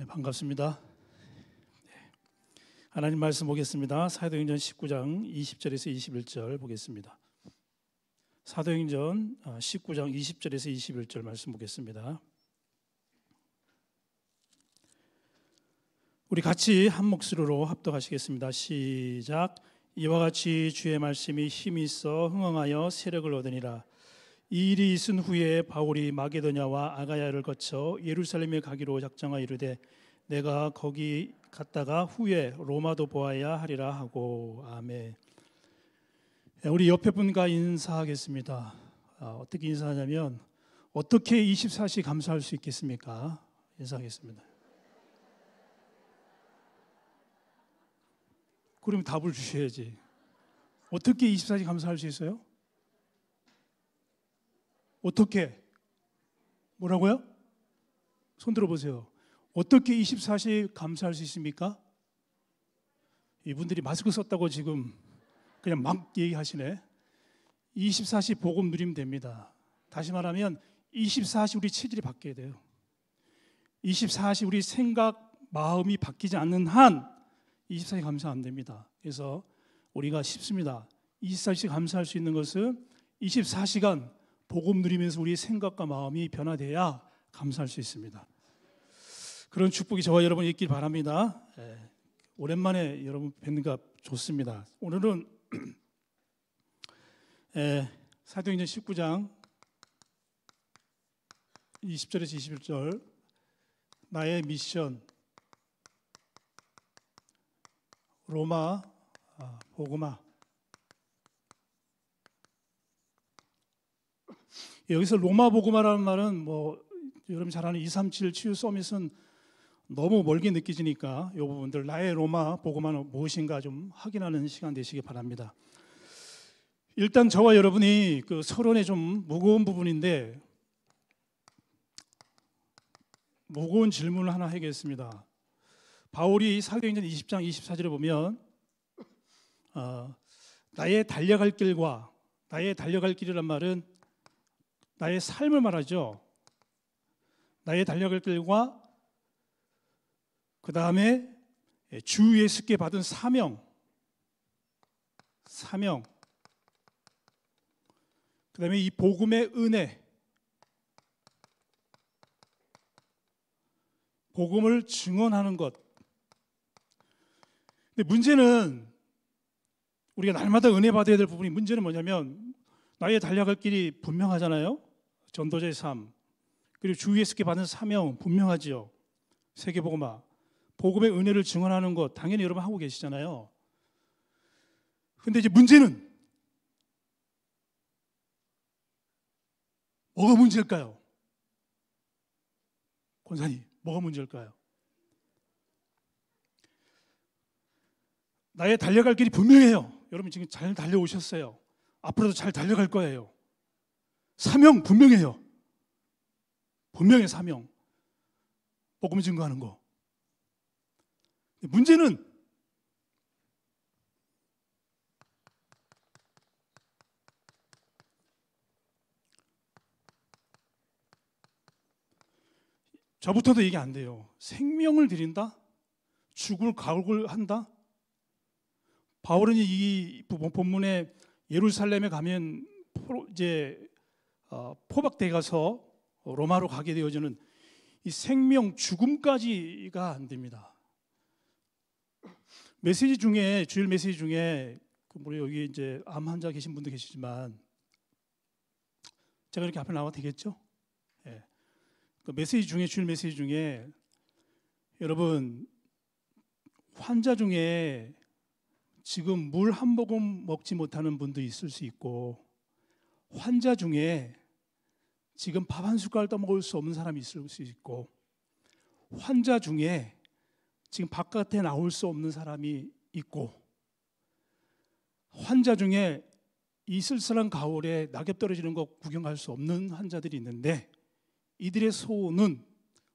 네, 반갑습니다. 네. 하나님 말씀 보겠습니다. 사도행전 19장 20절에서 21절 보겠습니다. 사도행전 19장 20절에서 21절 말씀 보겠습니다. 우리 같이 한 목소리로 합독하시겠습니다. 시작. 이와 같이 주의 말씀이 힘이 있어 흥황하여 세력을 얻으니라. 이 일이 있은 후에 바울이 마게도냐와 아가야를 거쳐 예루살렘에 가기로 작정하 이르되 내가 거기 갔다가 후에 로마도 보아야 하리라 하고 아멘. 예, 우리 옆에 분과 인사하겠습니다. 아, 어떻게 인사하냐면 어떻게 24시 감사할 수 있겠습니까? 인사하겠습니다. 그럼 답을 주셔야지. 어떻게 24시 감사할 수 있어요? 어떻게? 뭐라고요? 손 들어보세요. 어떻게 24시 감사할 수 있습니까? 이분들이 마스크 썼다고 지금 그냥 막 얘기하시네. 24시 복음 누리면 됩니다. 다시 말하면 24시 우리 체질이 바뀌어야 돼요. 24시 우리 생각, 마음이 바뀌지 않는 한 24시 감사 안 됩니다. 그래서 우리가 쉽습니다. 24시 감사할 수 있는 것은 24시간 복음 누리면서 우리의 생각과 마음이 변화돼야 감사할 수 있습니다. 그런 축복이 저와 여러분 있길 바랍니다. 예, 오랜만에 여러분 뵙는가 좋습니다. 오늘은 예, 사도행전 19장 20절에서 21절 나의 미션 로마 아, 보고마 여기서 로마 복음화라는 말은 뭐 여러분 잘 아는 237 치유 서밋은 너무 멀게 느껴지니까이 부분들 나의 로마 복음화는 무엇인가 좀 확인하는 시간 되시기 바랍니다. 일단 저와 여러분이 그 서론에 좀 무거운 부분인데 무거운 질문을 하나 하겠습니다. 바울이 사도행전 20장 24절에 보면 어, 나의 달려갈 길과 나의 달려갈 길이란 말은 나의 삶을 말하죠. 나의 달력들과 그 다음에 주 예수께 받은 사명, 사명, 그 다음에 이 복음의 은혜, 복음을 증언하는 것. 근데 문제는 우리가 날마다 은혜 받아야 될 부분이 문제는 뭐냐면 나의 달려갈 길이 분명하잖아요. 전도자의 삶, 그리고 주 예수께 받은 사명 분명하지요. 세계복음화, 복음의 은혜를 증언하는 것 당연히 여러분 하고 계시잖아요. 근데 이제 문제는 뭐가 문제일까요? 권사님, 뭐가 문제일까요? 나의 달려갈 길이 분명해요. 여러분 지금 잘 달려오셨어요. 앞으로도 잘 달려갈 거예요. 사명 분명해요. 분명히 사명. 복음 증거하는 거. 문제는 저부터도 얘기 안 돼요. 생명을 드린다? 죽을 각오를 한다? 바울은 이 본문에 예루살렘에 가면 이제 어, 포박돼 가서 로마로 가게 되어지는 이 생명 죽음까지가 안 됩니다. 메시지 중에 주일 메시지 중에 우리 그 여기 이제 암 환자 계신 분도 계시지만 제가 이렇게 앞에 나와 되겠죠? 예. 그 메시지 중에 주일 메시지 중에 여러분 환자 중에 지금 물 한 모금 먹지 못하는 분도 있을 수 있고 환자 중에 지금 밥 한 숟갈 떠먹을 수 없는 사람이 있을 수 있고 환자 중에 지금 바깥에 나올 수 없는 사람이 있고 환자 중에 이 쓸쓸한 가을에 낙엽 떨어지는 거 구경할 수 없는 환자들이 있는데 이들의 소원은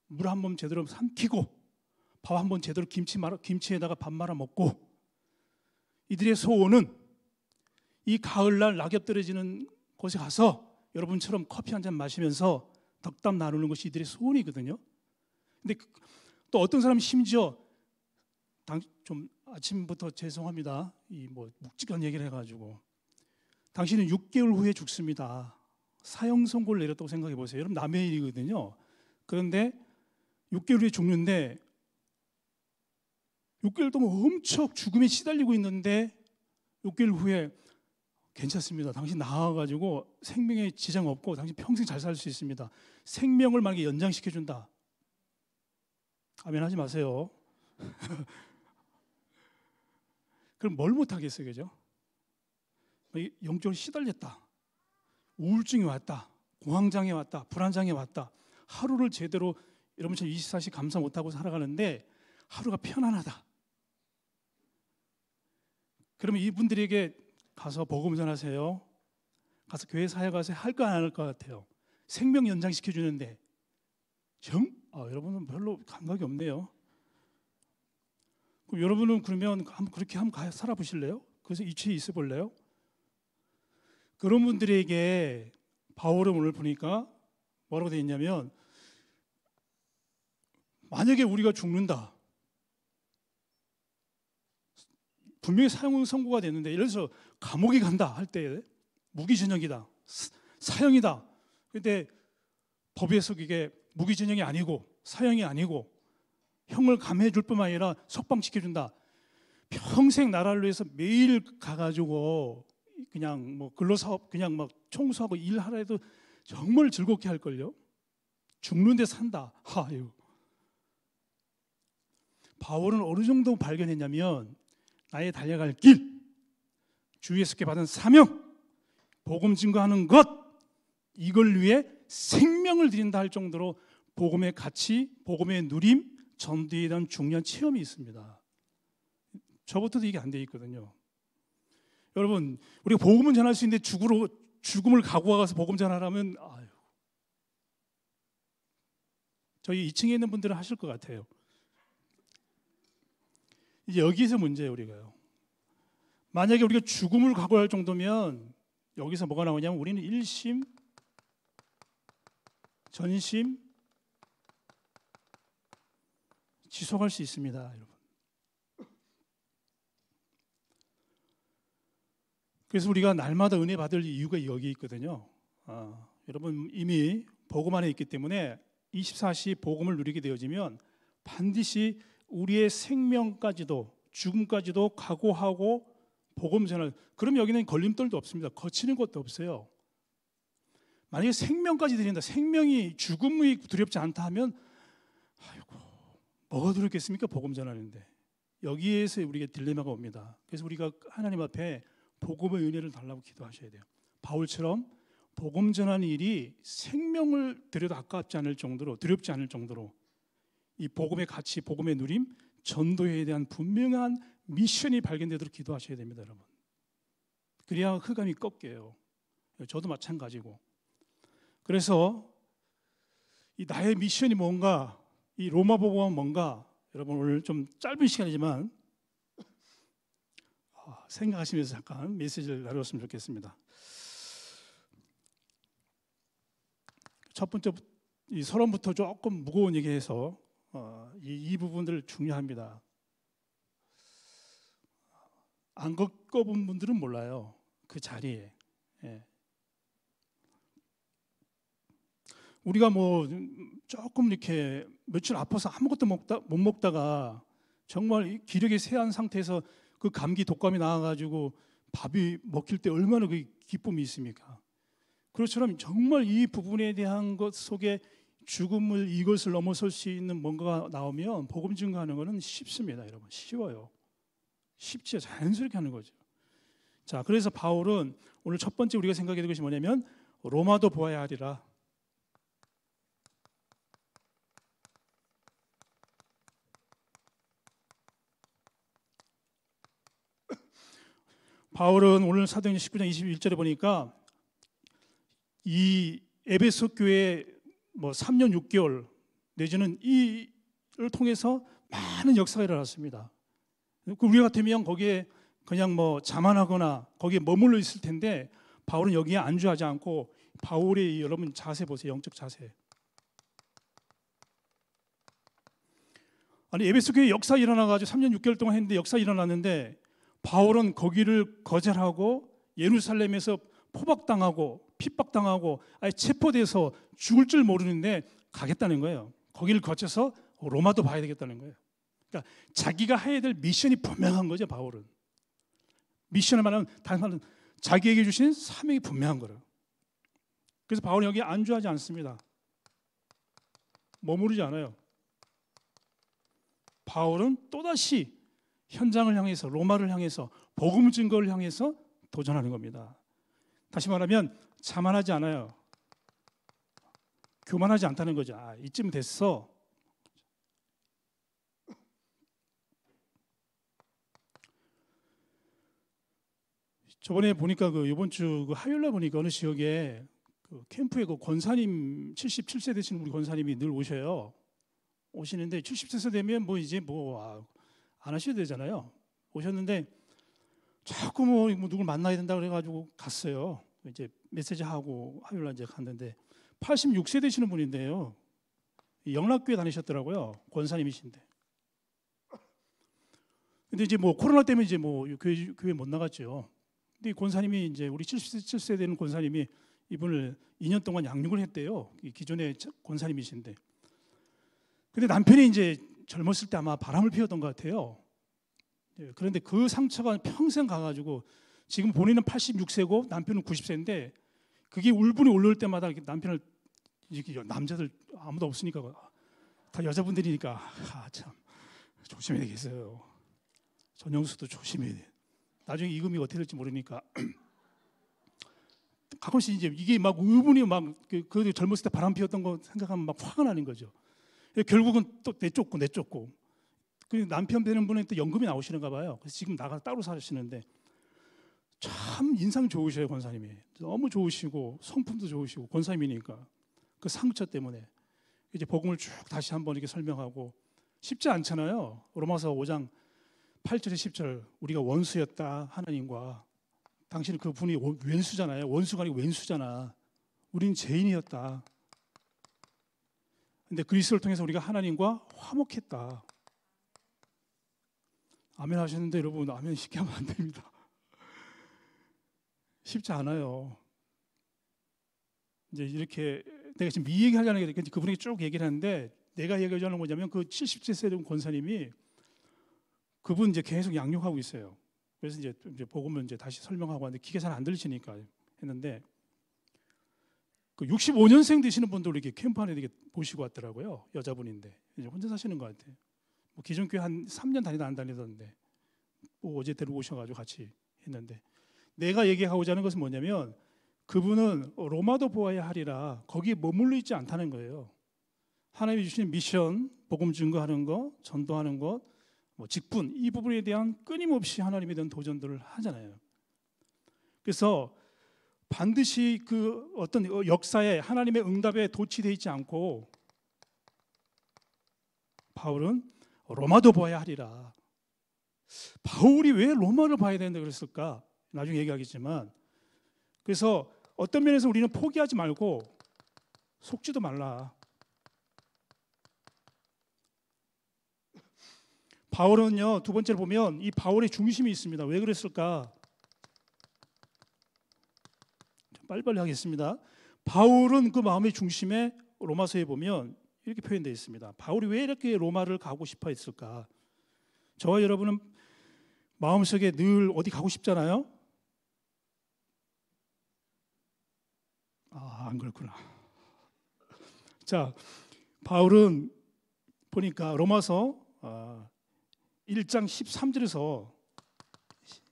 물 한 번 제대로 삼키고 밥 한 번 제대로 김치 말아, 김치에다가 밥 말아 먹고 이들의 소원은 이 가을날 낙엽 떨어지는 곳에 가서 여러분처럼 커피 한 잔 마시면서 덕담 나누는 것이 이들의 소원이거든요. 근데 그, 또 어떤 사람 심지어 당, 좀 아침부터 죄송합니다. 이 뭐 묵직한 얘기를 해가지고 당신은 6개월 후에 죽습니다. 사형 선고를 내렸다고 생각해 보세요. 여러분 남의 일이거든요. 그런데 6개월 후에 죽는데 6개월 동안 엄청 죽음에 시달리고 있는데 6개월 후에 괜찮습니다. 당신 나와가지고 생명에 지장 없고 당신 평생 잘 살 수 있습니다. 생명을 만약에 연장시켜준다. 아멘 하지 마세요. 그럼 뭘 못하겠어요, 그죠? 뭐 영적으로 시달렸다. 우울증이 왔다. 공황장애 왔다. 불안장애 왔다. 하루를 제대로 여러분처럼 24시 감사 못하고 살아가는데 하루가 편안하다. 그러면 이분들에게 가서 복음 전하세요. 가서 교회 사역하세요. 할까 안할것 같아요. 생명 연장시켜 주는데 정? 아, 여러분은 별로 감각이 없네요. 그럼 여러분은 그러면 그렇게 한번 살아보실래요? 그래서 이치에 있어 볼래요? 그런 분들에게 바울은 오늘 보니까 뭐라고 되어 있냐면 만약에 우리가 죽는다 분명히 사형 선고가 됐는데 예를 들어서 감옥에 간다 할 때 무기징역이다 사형이다 근데 법에서 그게 무기징역이 아니고 사형이 아니고 형을 감해 줄 뿐만 아니라 석방시켜 준다 평생 나라를 위해서 매일 가가지고 그냥 뭐 근로사업 그냥 막 청소하고 일하라 해도 정말 즐겁게 할걸요 죽는데 산다 하유 바울은 어느 정도 발견했냐면 나의 달려갈 길, 주 예수께 받은 사명, 복음 증거하는 것 이걸 위해 생명을 드린다 할 정도로 복음의 가치, 복음의 누림, 전두에 대한 중요한 체험이 있습니다. 저부터도 이게 안 돼 있거든요. 여러분, 우리가 복음은 전할 수 있는데 죽으로 죽음을 각오하고서 복음 전하라면 아유. 저희 2층에 있는 분들은 하실 것 같아요. 이제 여기서 문제예요 우리가요. 만약에 우리가 죽음을 각오할 정도면 여기서 뭐가 나오냐면 우리는 일심, 전심 지속할 수 있습니다, 여러분. 그래서 우리가 날마다 은혜 받을 이유가 여기 있거든요. 아, 여러분 이미 복음 안에 있기 때문에 24시 복음을 누리게 되어지면 반드시 우리의 생명까지도 죽음까지도 각오하고 복음 전을 그럼 여기는 걸림돌도 없습니다. 거치는 것도 없어요. 만약에 생명까지 드린다. 생명이 죽음이 두렵지 않다 하면 아이고 뭐가 두렵겠습니까? 복음 전하는데 여기에서 우리가 딜레마가 옵니다. 그래서 우리가 하나님 앞에 복음의 은혜를 달라고 기도하셔야 돼요. 바울처럼 복음 전하는 일이 생명을 들여도 아깝지 않을 정도로 두렵지 않을 정도로 이 복음의 가치, 복음의 누림, 전도에 대한 분명한 미션이 발견되도록 기도하셔야 됩니다, 여러분. 그래야 흑암이 꺾여요. 저도 마찬가지고. 그래서 이 나의 미션이 뭔가, 이 로마 복음은 뭔가, 여러분 오늘 좀 짧은 시간이지만 아, 생각하시면서 잠깐 메시지를 나눴으면 좋겠습니다. 첫 번째 이 서론부터 조금 무거운 얘기해서 어, 이, 이 부분들 중요합니다. 안 겪어본 분들은 몰라요. 그 자리에. 예. 우리가 뭐 조금 이렇게 며칠 아파서 아무것도 먹다 못 먹다가 정말 기력이 쇠한 상태에서 그 감기 독감이 나와가지고 밥이 먹힐 때 얼마나 그 기쁨이 있습니까? 그렇처럼 정말 이 부분에 대한 것 속에 죽음을 이것을 넘어설 수 있는 뭔가가 나오면 복음 증거하는 것은 쉽습니다, 여러분. 쉬워요. 쉽지 자연스럽게 하는 거죠. 자, 그래서 바울은 오늘 첫 번째 우리가 생각해야 될 것이 뭐냐면 로마도 보아야 하리라. 바울은 오늘 사도행전 19장 21절에 보니까 이 에베소 교회 뭐 3년 6개월 내지는 이를 통해서 많은 역사가 일어났습니다. 그 우리 같으면 거기에 그냥 뭐 자만하거나 거기에 머물러 있을 텐데 바울은 여기에 안주하지 않고 바울의 여러분 자세 보세요. 영적 자세. 아니 에베소 교회 역사 일어나 가지고 3년 6개월 동안 했는데 역사 일어났는데 바울은 거기를 거절하고 예루살렘에서 포박당하고 핍박당하고 아예 체포돼서 죽을 줄 모르는데 가겠다는 거예요. 거기를 거쳐서 로마도 봐야 되겠다는 거예요. 그러니까 자기가 해야 될 미션이 분명한 거죠, 바울은. 미션을 말하면 다른 말은 자기에게 주신 사명이 분명한 거예요. 그래서 바울은 여기 안주하지 않습니다. 머무르지 않아요. 바울은 또다시 현장을 향해서 로마를 향해서 복음 증거를 향해서 도전하는 겁니다. 다시 말하면 자만하지 않아요. 교만하지 않다는 거죠. 아, 이쯤 됐어. 저번에 보니까 그 이번 주그 화요일 날 보니까 어느 지역에 그 캠프에 그 권사님 77세 되신 우리 권사님이 늘 오셔요. 오시는데 77세 되면 뭐 이제 뭐안 아, 하셔도 되잖아요. 오셨는데 자꾸 뭐, 뭐 누굴 만나야 된다 그래가지고 갔어요. 이제 메시지하고 화요일 날 이제 갔는데 86세 되시는 분인데요. 영락교회 다니셨더라고요. 권사님이신데. 근데 이제 뭐 코로나 때문에 이제 뭐 교회 교회 못 나갔죠. 근데 권사님이 이제 우리 77세 되는 권사님이 이분을 2년 동안 양육을 했대요. 기존의 권사님이신데. 근데 남편이 이제 젊었을 때 아마 바람을 피웠던 것 같아요. 예, 그런데 그 상처가 평생 가가지고 지금 본인은 86세고 남편은 90세인데 그게 울분이 올라올 때마다 남편을 남자들 아무도 없으니까 그, 아, 다 여자분들이니까 아, 참 조심해야 되겠어요. 전영수도 조심해야 돼. 나중에 이금이 어떻게 될지 모르니까 가끔씩 이제 이게 막울분이 막그 그 젊었을 때 바람 피웠던 거 생각하면 막 화가 나는 거죠. 예, 결국은 또 내쫓고 내쫓고 그 남편 되는 분은 또 연금이 나오시는가 봐요. 그래서 지금 나가 따로 사시는데 참 인상 좋으셔요, 권사님이. 너무 좋으시고 성품도 좋으시고 권사님이니까 그 상처 때문에 이제 복음을 쭉 다시 한번 이렇게 설명하고 쉽지 않잖아요. 로마서 5장 8절에 10절 우리가 원수였다 하나님과 당신은 그 분이 왼수잖아요. 원수가 아니고 왼수잖아. 우린 죄인이었다. 근데 그리스를 통해서 우리가 하나님과 화목했다. 아멘 하셨는데 여러분 아멘 쉽게 하면 안 됩니다. 쉽지 않아요. 이제 이렇게 내가 지금 이 얘기 하려는 게그러 그러니까 그분에게 쭉 얘기를 하는데 내가 얘기하려는 뭐냐면 그 77세 된 권사님이 그분 이제 계속 양육하고 있어요. 그래서 이제 이제 복음을 이제 다시 설명하고 하는데 기계 잘 안 들리시니까 했는데 그 65년생 되시는 분들 이렇게 캠프 안에 이게 보시고 왔더라고요. 여자분인데 이제 혼자 사시는 것 같아요. 뭐 기존 교회 한 3년 다니다 안 다니던데 뭐 어제 데리고 오셔가지고 같이 했는데 내가 얘기하고자 하는 것은 뭐냐면 그분은 로마도 보아야 하리라 거기 머물러 있지 않다는 거예요. 하나님이 주신 미션, 복음 증거하는 것, 전도하는 것, 뭐 직분 이 부분에 대한 끊임없이 하나님에 대한 도전들을 하잖아요. 그래서 반드시 그 어떤 역사에 하나님의 응답에 도취되어 있지 않고 바울은 로마도 봐야 하리라. 바울이 왜 로마를 봐야 된다 그랬을까? 나중에 얘기하겠지만 그래서 어떤 면에서 우리는 포기하지 말고 속지도 말라. 바울은요 두 번째로 보면 이 바울의 중심이 있습니다. 왜 그랬을까? 빨리빨리 하겠습니다. 바울은 그 마음의 중심에 로마서에 보면 이렇게 표현되어 있습니다. 바울이 왜 이렇게 로마를 가고 싶어 했을까? 저와 여러분은 마음속에 늘 어디 가고 싶잖아요. 아, 안 그렇구나. 자, 바울은 보니까 로마서 1장 아, 13절에서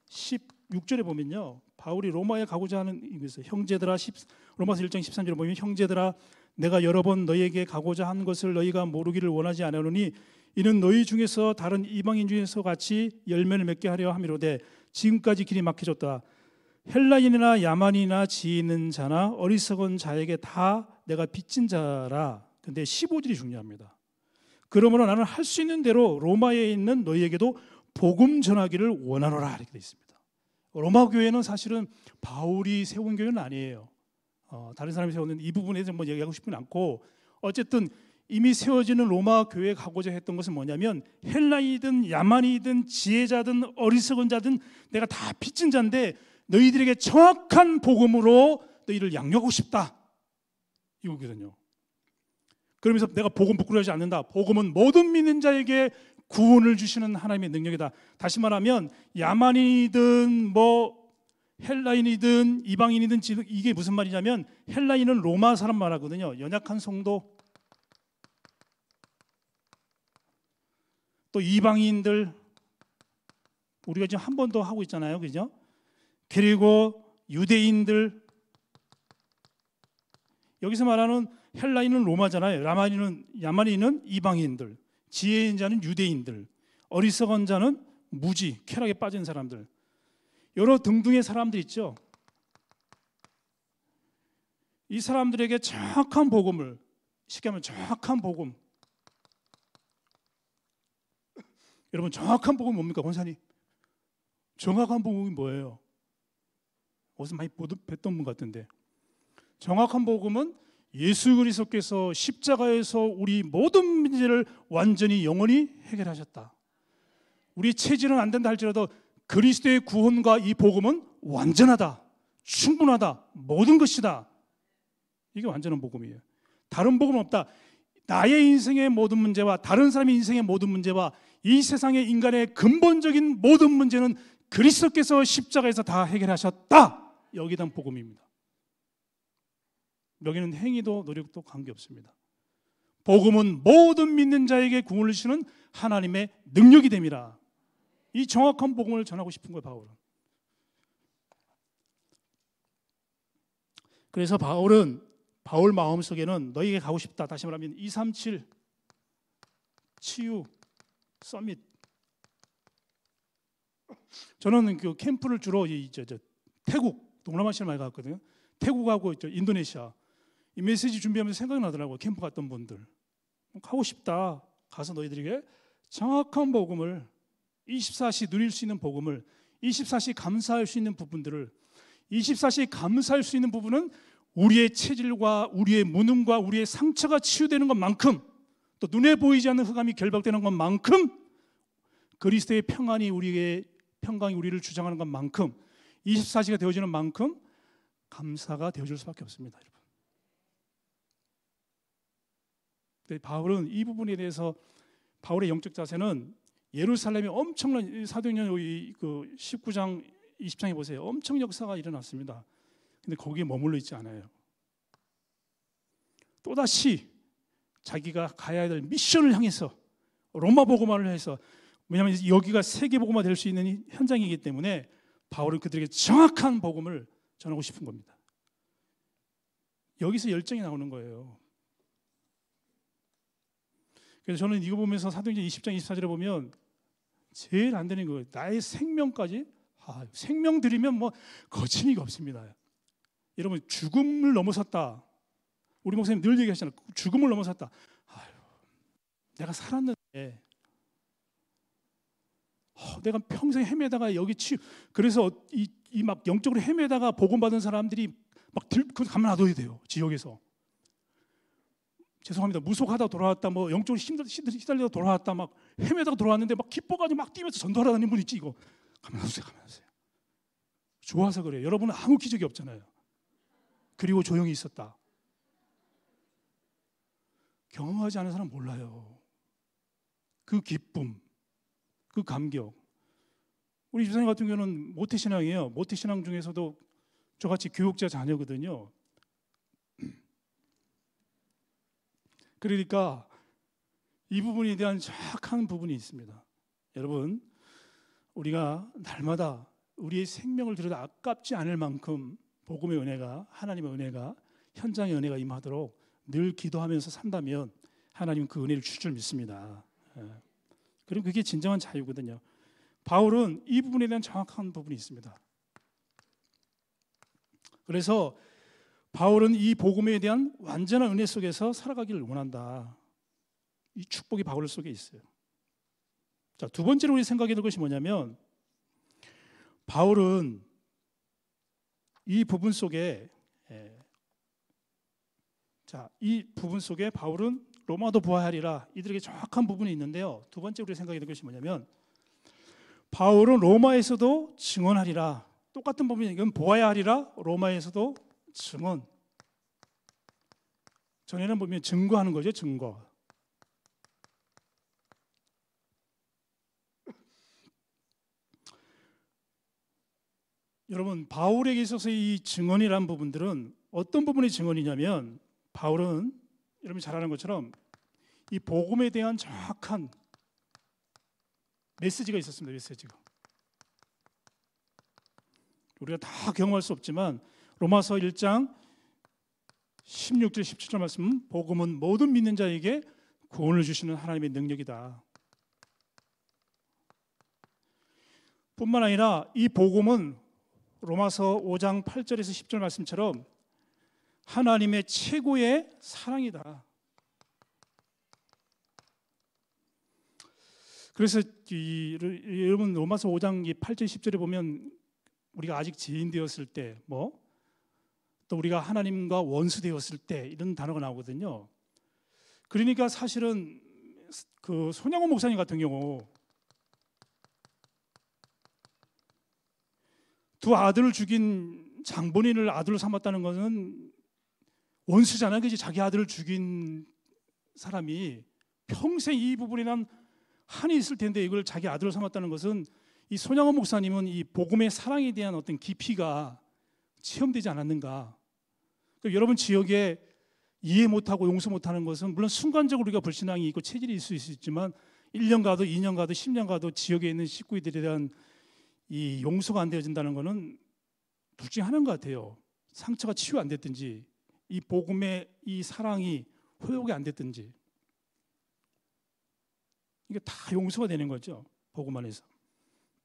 16절에 보면요. 바울이 로마에 가고자 하는 그래서 형제들아 10, 로마서 1장 13절에 보면 형제들아 내가 여러 번 너희에게 가고자 한 것을 너희가 모르기를 원하지 않으니 이는 너희 중에서 다른 이방인 중에서 같이 열매를 맺게 하려 함이로되 지금까지 길이 막혀졌다 헬라인이나 야만이나 지혜 있는 자나 어리석은 자에게 다 내가 빚진 자라. 근데 15절이 중요합니다. 그러므로 나는 할 수 있는 대로 로마에 있는 너희에게도 복음 전하기를 원하노라 이렇게 되어 있습니다. 로마 교회는 사실은 바울이 세운 교회는 아니에요. 어, 다른 사람이 세우는 이 부분에 대해서 뭐 얘기하고 싶진 않고 어쨌든 이미 세워지는 로마 교회에 가고자 했던 것은 뭐냐면 헬라이든 야만이든 지혜자든 어리석은 자든 내가 다 빚진 자인데 너희들에게 정확한 복음으로 너희를 양육하고 싶다. 이거거든요. 그러면서 내가 복음 부끄러워하지 않는다. 복음은 모든 믿는 자에게 구원을 주시는 하나님의 능력이다. 다시 말하면 야만이든뭐 헬라인이든 이방인이든 이게 무슨 말이냐면 헬라인은 로마 사람 말하거든요. 연약한 성도. 또 이방인들 우리가 지금 한 번 더 하고 있잖아요. 그죠? 그리고 유대인들 여기서 말하는 헬라인은 로마잖아요. 라마니는 야마니는 이방인들, 지혜인 자는 유대인들, 어리석은 자는 무지, 쾌락에 빠진 사람들. 여러 등등의 사람들 있죠. 이 사람들에게 정확한 복음을 쉽게 하면 정확한 복음. 여러분 정확한 복음 뭡니까, 권사님? 정확한 복음이 뭐예요? 어디서 많이 뵀던 분 같은데 정확한 복음은 예수 그리스도께서 십자가에서 우리 모든 문제를 완전히 영원히 해결하셨다. 우리 체질은 안 된다 할지라도 그리스도의 구원과 이 복음은 완전하다. 충분하다. 모든 것이다. 이게 완전한 복음이에요. 다른 복음 없다. 나의 인생의 모든 문제와 다른 사람의 인생의 모든 문제와 이 세상의 인간의 근본적인 모든 문제는 그리스도께서 십자가에서 다 해결하셨다. 여기단 복음입니다. 여기는 행위도 노력도 관계없습니다. 복음은 모든 믿는 자에게 구원을 주시는 하나님의 능력이 됨이라. 이 정확한 복음을 전하고 싶은 거예요, 바울은. 그래서 바울은 바울 마음속에는 너에게 가고 싶다. 다시 말하면 237 치유 서밋 저는 그 캠프를 주로 이저 태국 동남아시아를 많이 갔거든요. 태국하고 있죠. 인도네시아. 이 메시지 준비하면서 생각나더라고요. 캠프 갔던 분들. 뭐 가고 싶다. 가서 너희들에게 정확한 복음을 24시 누릴 수 있는 복음을 24시 감사할 수 있는 부분들을 24시 감사할 수 있는 부분은 우리의 체질과 우리의 무능과 우리의 상처가 치유되는 것만큼 또 눈에 보이지 않는 흑암이 결박되는 것만큼 그리스도의 평안이 우리의 평강이 우리를 주장하는 것만큼 24시가 되어지는 만큼 감사가 되어줄 수밖에 없습니다, 여러분. 바울은 이 부분에 대해서 바울의 영적 자세는 예루살렘이 엄청난 사도행전 그 19장 20장에 보세요. 엄청 역사가 일어났습니다. 근데 거기에 머물러 있지 않아요. 또다시 자기가 가야 될 미션을 향해서 로마 보고만을 해서 왜냐하면 여기가 세계 보고만 될수 있는 현장이기 때문에 바울은 그들에게 정확한 복음을 전하고 싶은 겁니다. 여기서 열정이 나오는 거예요. 그래서 저는 이거 보면서 사도행전 20장 24절에 보면 제일 안 되는 거예요. 나의 생명까지 아, 생명 드리면 뭐 거침이 없습니다. 여러분 죽음을 넘어섰다. 우리 목사님 늘 얘기하시잖아요. 죽음을 넘어섰다. 아유, 내가 살았는데 어, 내가 평생 헤매다가 여기 치 그래서 이 이 막 영적으로 헤매다가 복음 받은 사람들이 막들그 가면 놔둬야 돼요 지역에서 죄송합니다 무속하다 돌아왔다 뭐 영적으로 힘들 시달리다 돌아왔다 막 헤매다가 돌아왔는데 막 기뻐가지고 막 뛰면서 전도하라는분 있지 이거 가면 놔두세요 가면 놔두세요 좋아서 그래요 여러분은 아무 기적이 없잖아요 그리고 조용히 있었다 경험하지 않은 사람 몰라요 그 기쁨 그 감격. 우리 집사님 같은 경우는 모태신앙이에요. 모태신앙 중에서도 저같이 교육자 자녀거든요. 그러니까 이 부분에 대한 정확한 부분이 있습니다. 여러분, 우리가 날마다 우리의 생명을 들여다 아깝지 않을 만큼 복음의 은혜가 하나님의 은혜가 현장의 은혜가 임하도록 늘 기도하면서 산다면 하나님 그 은혜를 줄줄 믿습니다. 예. 그럼 그게 진정한 자유거든요. 바울은 이 부분에 대한 정확한 부분이 있습니다. 그래서 바울은 이 복음에 대한 완전한 은혜 속에서 살아가기를 원한다. 이 축복이 바울 속에 있어요. 자, 두 번째로 우리 생각해 볼 것이 뭐냐면 바울은 이 부분 속에 예, 자, 이 부분 속에 바울은 로마도 부활하리라 이들에게 정확한 부분이 있는데요. 두 번째 우리 생각이 든 것이 뭐냐면 바울은 로마에서도 증언하리라 똑같은 부분이 이건 보아야 하리라 로마에서도 증언 전에는 보면 증거하는 거죠 증거 여러분 바울에게 있어서 이 증언이란 부분들은 어떤 부분이 증언이냐면 바울은 여러분이 잘 아는 것처럼 이 복음에 대한 정확한 메시지가 있었습니다. 메시지가. 우리가 다 경험할 수 없지만 로마서 1장 16절 17절 말씀 복음은 모든 믿는 자에게 구원을 주시는 하나님의 능력이다. 뿐만 아니라 이 복음은 로마서 5장 8절에서 10절 말씀처럼 하나님의 최고의 사랑이다. 그래서 이, 여러분 로마서 5장 8절 10절에 보면 우리가 아직 죄인 되었을 때뭐 또 우리가 하나님과 원수 되었을 때 이런 단어가 나오거든요. 그러니까 사실은 그 손양호 목사님 같은 경우 두 아들을 죽인 장본인을 아들로 삼았다는 것은 원수잖아, 그지? 자기 아들을 죽인 사람이 평생 이 부분에 난 한이 있을 텐데 이걸 자기 아들을 삼았다는 것은 이 손양호 목사님은 이 복음의 사랑에 대한 어떤 깊이가 체험되지 않았는가? 그러니까 여러분 지역에 이해 못하고 용서 못하는 것은 물론 순간적으로 우리가 불신앙이 있고 체질이 있을 수 있지만 1년 가도 2년 가도 10년 가도 지역에 있는 식구들에 대한 이 용서가 안 되어진다는 것은 둘 중에 하나인 것 같아요. 상처가 치유 안 됐든지 이 복음의 이 사랑이 회복이 안 됐든지 이게 다 용서가 되는 거죠. 복음 안에서.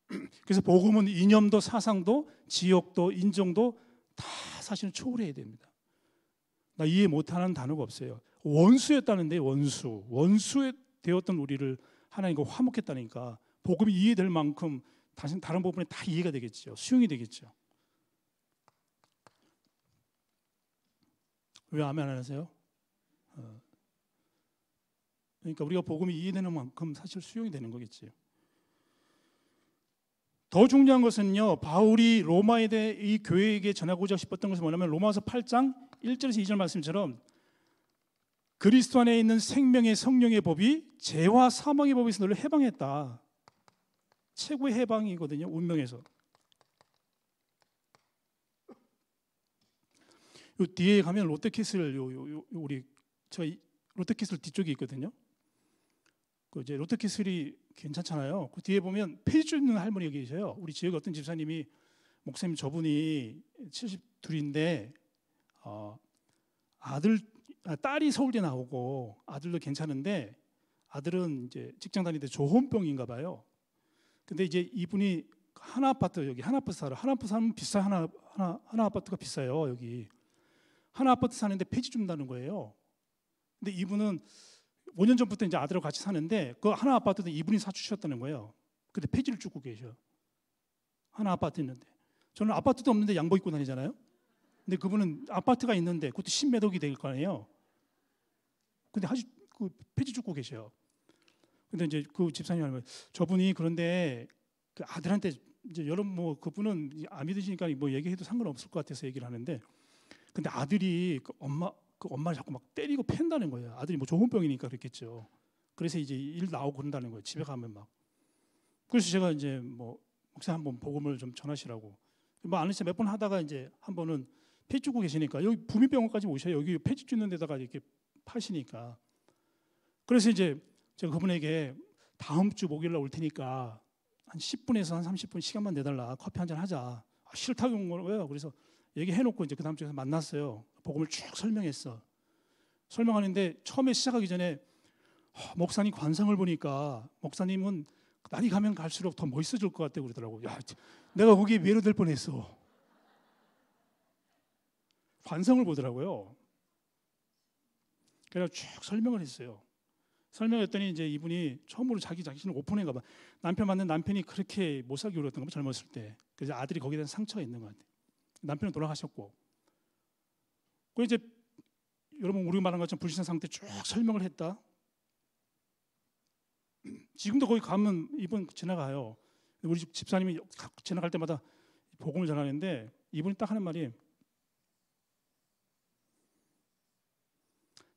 그래서 복음은 이념도 사상도 지역도 인종도 다 사실은 초월해야 됩니다. 나 이해 못하는 단어가 없어요. 원수였다는데 원수 원수에 되었던 우리를 하나님과 화목했다니까 복음이 이해될 만큼 다른 부분에 다 이해가 되겠죠. 수용이 되겠죠. 왜 아멘 안 하세요? 어. 그러니까 우리가 복음이 이해되는 만큼 사실 수용이 되는 거겠지. 더 중요한 것은요. 바울이 로마에 대해 이 교회에게 전하고자 싶었던 것은 뭐냐면 로마서 8장 1절에서 2절 말씀처럼 그리스도 안에 있는 생명의 성령의 법이 죄와 사망의 법에서 너를 해방했다. 최고의 해방이거든요. 운명에서. 요 뒤에 가면 롯데캐슬 요, 요, 요 우리 저희 롯데캐슬 뒤쪽에 있거든요. 그 이제 롯데캐슬이 괜찮잖아요. 그 뒤에 보면 페이지 있는 할머니가 계셔요. 우리 지역 어떤 집사님이 목사님 저분이 72인데 어, 아들 아, 딸이 서울대 나오고 아들도 괜찮은데 아들은 이제 직장 다니는데 조혼병인가 봐요. 근데 이제 이분이 하나 아파트 여기 하나 아파트 살아. 하나 아파트 사면 비싸 하나 하나 하나 아파트가 비싸요 여기. 하나 아파트 사는데 폐지 준다는 거예요. 근데 이분은 5년 전부터 이제 아들하고 같이 사는데 그 하나 아파트는 이분이 사주셨다는 거예요. 근데 폐지를 줍고 계셔. 하나 아파트 있는데. 저는 아파트도 없는데 양복 입고 다니잖아요. 근데 그분은 아파트가 있는데 그것도 10매덕이 될 거 아니에요. 근데 아직 그 폐지 줍고 계셔요. 근데 이제 그 집사님 할머니 저분이 그런데 그 아들한테 이제 여러분 뭐 그분은 안 믿으시니까 뭐 얘기해도 상관없을 것 같아서 얘기를 하는데 근데 아들이 그 엄마 그 엄마를 자꾸 막 때리고 팬다는 거예요. 아들이 뭐 좋은 병이니까 그랬겠죠. 그래서 이제 일 나오고 그런다는 거예요. 집에 가면 막. 그래서 제가 이제 뭐 목사 한번 복음을 좀 전하시라고 뭐 아는 몇번 하다가 이제 한 번은 폐주고 계시니까 여기 부미병원까지 오셔요. 여기 폐주는 데다가 이렇게 파시니까. 그래서 이제 제가 그분에게 다음 주 목요일 날 올 테니까 한 10분에서 한 30분 시간만 내달라. 커피 한 잔 하자. 아, 싫다고 그런 거예요. 그래서 얘기해놓고 이제 그 다음 주에 만났어요. 복음을 쭉 설명했어. 설명하는데 처음에 시작하기 전에 아, 목사님 관상을 보니까 목사님은 날이 가면 갈수록 더 멋있어질 것 같다고 그러더라고. 야, 내가 거기에 매료될 뻔했어. 관상을 보더라고요. 그래서 쭉 설명을 했어요. 설명했더니 이제 이분이 처음으로 자기 자신을 오픈해가 봐. 남편 맞는 남편이 그렇게 못살귀고 그랬던 거 젊었을 때. 그래서 아들이 거기에 대한 상처가 있는 것 같아. 남편은 돌아가셨고 그 이제 여러분 우리가 말한 것처럼 불신한 상태 쭉 설명을 했다. 지금도 거기 가면 이번 지나가요. 우리 집 집사님이 지나갈 때마다 복음을 전하는데 이분이 딱 하는 말이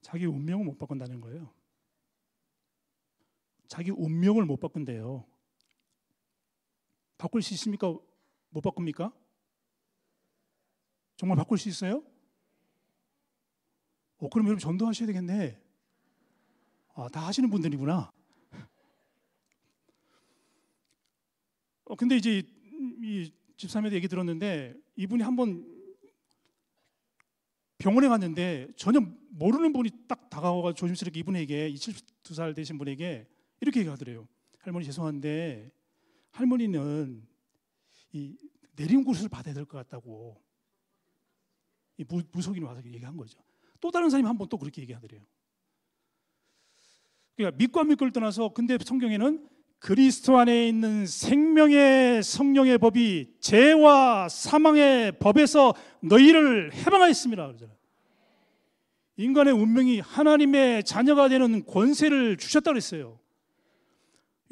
자기 운명을 못 바꾼다는 거예요. 자기 운명을 못 바꾼대요. 바꿀 수 있습니까? 못 바꿉니까? 정말 바꿀 수 있어요? 어, 그럼 여러분 전도하셔야 되겠네. 아, 다 하시는 분들이구나. 어, 근데 이제 이, 집사님한테 얘기 들었는데 이분이 한 번 병원에 갔는데 전혀 모르는 분이 딱다가와 조심스럽게 이분에게 72살 되신 분에게 이렇게 얘기하더래요. 할머니 죄송한데 할머니는 이 내림 구슬을 받아야 될 것 같다고. 이 무속인이 와서 얘기한 거죠. 또 다른 사람이 한번또 그렇게 얘기하더래요. 그러니까 믿고 안 믿고를 떠나서 근데 성경에는 그리스도 안에 있는 생명의 성령의 법이 죄와 사망의 법에서 너희를 해방하였습니다. 인간의 운명이 하나님의 자녀가 되는 권세를 주셨다 그랬어요.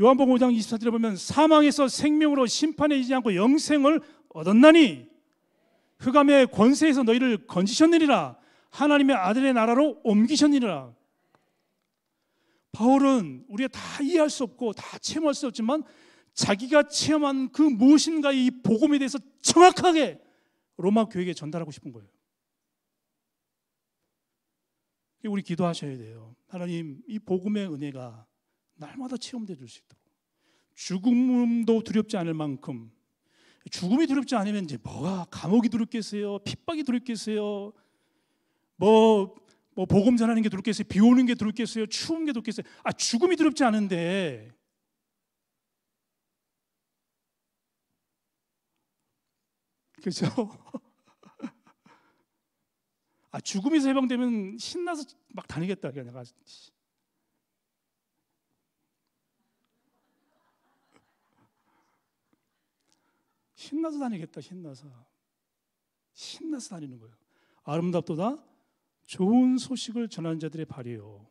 요한복음 5장 24절에 보면 사망에서 생명으로 심판에 이지 않고 영생을 얻었나니 흑암의 권세에서 너희를 건지셨느니라 하나님의 아들의 나라로 옮기셨느니라 바울은 우리가 다 이해할 수 없고 다 체험할 수 없지만 자기가 체험한 그 무엇인가의 이 복음에 대해서 정확하게 로마 교회에 전달하고 싶은 거예요. 우리 기도하셔야 돼요. 하나님, 이 복음의 은혜가 날마다 체험돼 줄 수 있도록. 죽음도 두렵지 않을 만큼 죽음이 두렵지 않으면 이제 뭐가 감옥이 두렵겠어요? 핍박이 두렵겠어요? 뭐, 뭐 복음 전하는 게 두렵겠어요? 비 오는 게 두렵겠어요? 추운 게 두렵겠어요? 아 죽음이 두렵지 않은데 그죠? 아 죽음에서 해방되면 신나서 막 다니겠다. 내가 신나서 다니겠다, 신나서. 신나서 다니는 거예요. 아름답도다 좋은 소식을 전하는 자들의 발이요.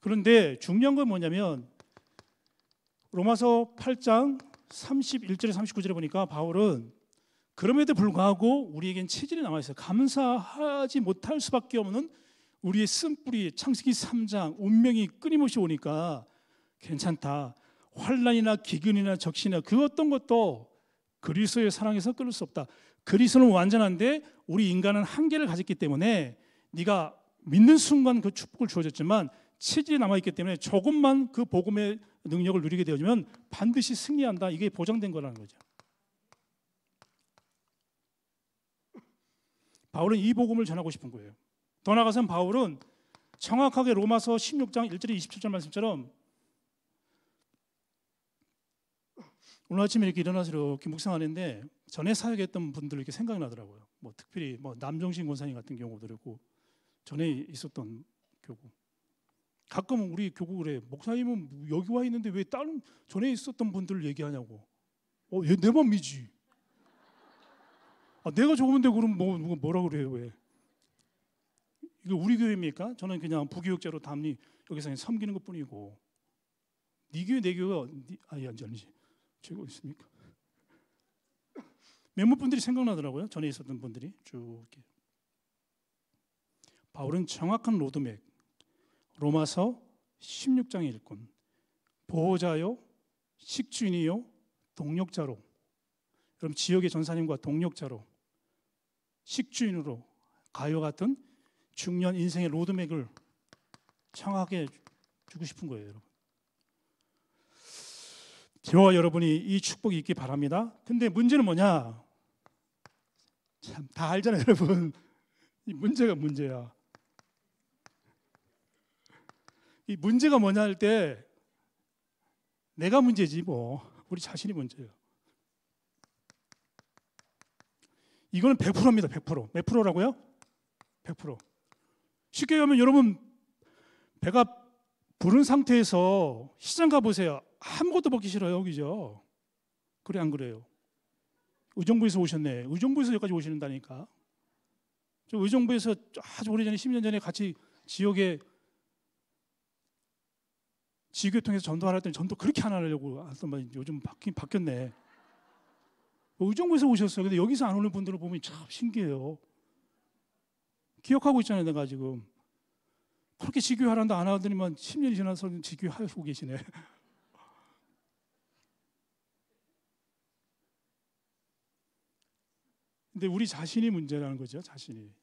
그런데 중요한 건 뭐냐면 로마서 8장 31절에 39절에 보니까 바울은 그럼에도 불구하고 우리에겐 체질이 남아 있어요. 감사하지 못할 수밖에 없는 우리의 쓴뿌리 창세기 3장 운명이 끊임없이 오니까 괜찮다. 환란이나 기근이나 적신이나 그 어떤 것도 그리스도의 사랑에서 끊을 수 없다. 그리스도는 완전한데 우리 인간은 한계를 가졌기 때문에 네가 믿는 순간 그 축복을 주어졌지만 체질이 남아 있기 때문에 조금만 그 복음의 능력을 누리게 되어지면 반드시 승리한다. 이게 보장된 거라는 거죠. 바울은 이 복음을 전하고 싶은 거예요. 더나아가서 바울은 정확하게 로마서 16장 1절에 27절 말씀처럼 오늘 아침에 이렇게 일어나서 이렇게 묵상하는데 전에 사역했던 분들 이렇게 생각 나더라고요. 뭐 특별히 뭐 남종신 권사님 같은 경우도 그렇고 전에 있었던 교구. 가끔 우리 교구 그래 목사님은 여기 와 있는데 왜 다른 전에 있었던 분들 얘기하냐고. 어, 얘내 맘이지. 아, 내가 좋은데 그럼 뭐 누가 뭐라 그래 왜? 이거 우리 교회입니까? 저는 그냥 부교육자로 담리 여기서 섬기는 것뿐이고. 네 교회 내 교회가 아니 아니지. 죄가 있습니까? 몇몇 분들이 생각나더라고요. 전에 있었던 분들이 쭉 바울은 정확한 로드맵 로마서 16장의 일꾼 보호자요 식주인이요 동력자로 그럼 지역의 전사님과 동력자로 식주인으로 가요 같은 중년 인생의 로드맵을 정확하게 주고 싶은 거예요 여러분 저와 여러분이 이 축복이 있기 바랍니다. 근데 문제는 뭐냐? 참 다 알잖아요, 여러분. 이 문제가 문제야. 이 문제가 뭐냐 할 때 내가 문제지 뭐 우리 자신이 문제예요. 이거는 100%입니다. 100%. 몇 프로라고요? 100%. 쉽게 얘기하면 여러분 배가 부른 상태에서 시장 가 보세요. 아무것도 먹기 싫어요, 그죠? 그래 안 그래요? 의정부에서 오셨네. 의정부에서 여기까지 오시는다니까. 저 의정부에서 아주 오래전에 10년 전에 같이 지역에 지교통해서 전도하라 했더니 전도 그렇게 안 하려고 하더만 요즘 바뀐 바뀌었네. 의정부에서 오셨어요. 근데 여기서 안 오는 분들을 보면 참 신기해요. 기억하고 있잖아요, 내가 지금. 그렇게 지교하라는데 안 하더니만 10년이 지나서 지교하고 계시네. 근데 우리 자신이 문제라는 거죠. 자신이.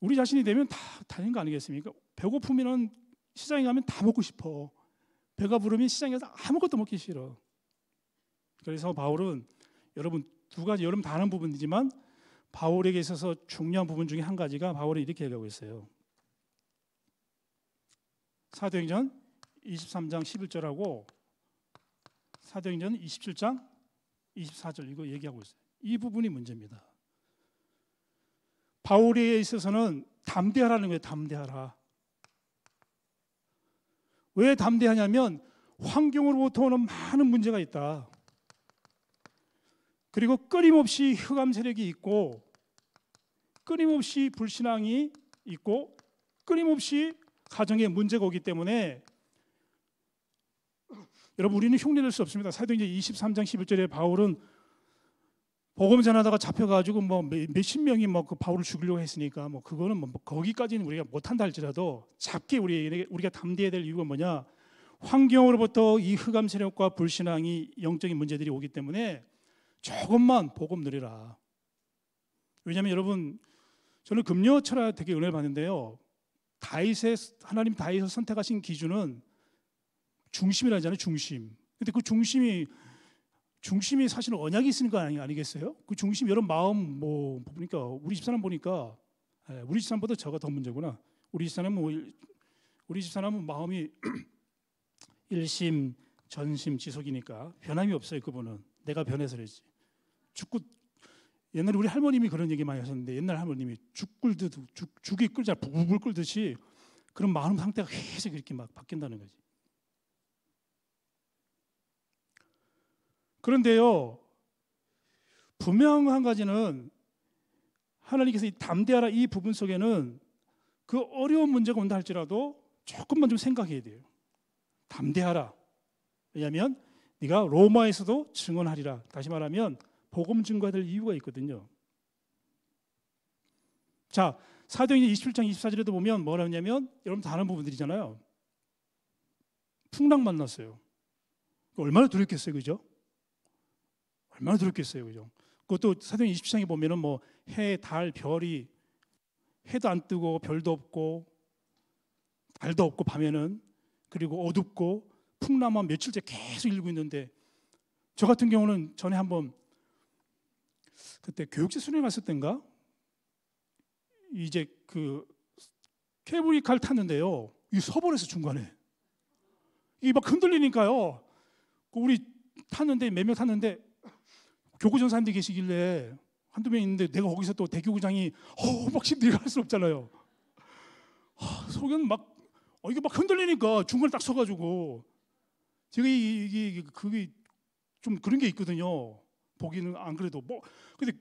우리 자신이 되면 다 다른 거 아니겠습니까? 배고프면 시장에 가면 다 먹고 싶어. 배가 부르면 시장에서 아무것도 먹기 싫어. 그래서 바울은 여러분 두 가지 여러분 다른 부분이지만 바울에게 있어서 중요한 부분 중에 한 가지가 바울은 이렇게 얘기하고 있어요. 사도행전 23장 11절하고 사도행전 27장 24절 이거 얘기하고 있어요. 이 부분이 문제입니다. 바울에 있어서는 담대하라는 거예요. 담대하라. 왜 담대하냐면 환경으로부터 오는 많은 문제가 있다. 그리고 끊임없이 흑암 세력이 있고 끊임없이 불신앙이 있고 끊임없이 가정에 문제가 오기 때문에 여러분 우리는 흉내낼 수 없습니다. 사도행전 23장 11절에 바울은 복음 전하다가 잡혀가지고 뭐 몇 십 명이 뭐 그 바울을 죽이려고 했으니까 뭐 그거는 뭐 거기까지는 우리가 못한다 할지라도 작게 우리 우리가 담대해야 될 이유가 뭐냐 환경으로부터 이 흑암 세력과 불신앙이 영적인 문제들이 오기 때문에 조금만 복음 누리라. 왜냐하면 여러분 저는 금요 철학 되게 은혜를 받는데요. 다윗의 하나님 다윗을 선택하신 기준은 중심이라잖아요. 하 중심. 근데 그 중심이 중심이 사실 언약이 있는 거 아니, 아니겠어요? 그 중심 여러 분 마음 뭐 보니까 그러니까 우리 집사람 보니까 예, 우리 집사람보다 저가 더 문제구나. 우리 집사람은 뭐, 우리 집사람은 마음이 일심 전심 지속이니까 변함이 없어요. 그분은 내가 변해서 그랬지 죽고 옛날에 우리 할머님이 그런 얘기 많이 하셨는데 옛날 할머님이 죽 끓듯 죽, 이끌자 부글 끓듯이 그런 마음 상태가 계속 이렇게 막 바뀐다는 거지. 그런데요, 분명한 가지는 하나님께서 이 담대하라 이 부분 속에는 그 어려운 문제가 온다 할지라도 조금만 좀 생각해야 돼요. 담대하라. 왜냐하면 네가 로마에서도 증언하리라. 다시 말하면 복음 증거해야 될 이유가 있거든요. 자, 사도행전 27장 24절에도 보면 뭐라 했냐면 여러분 다 아는 부분들이잖아요. 풍랑 만났어요. 얼마나 두렵겠어요, 그죠? 얼마나 두렵겠어요, 그죠? 그것도 사도행 20장에 보면은 뭐 해, 달, 별이 해도 안 뜨고 별도 없고 달도 없고 밤에는 그리고 어둡고 풍랑만 며칠째 계속 일고 있는데 저 같은 경우는 전에 한번 그때 교육제 수련 갔을 땐가 이제 그 케이블 카를 탔는데요 이 서버에서 중간에 이 막 흔들리니까요 그 우리 탔는데 몇 명 탔는데 교구장 사람들이 계시길래 한두 명 있는데 내가 거기서 또 대교구장이 허막 어, 심들이 갈수 없잖아요. 하, 속에막 어, 이게 막 흔들리니까 중간에 딱 서가지고 제가 이게, 이게, 그게 좀 그런 게 있거든요. 보기는 안 그래도 뭐 근데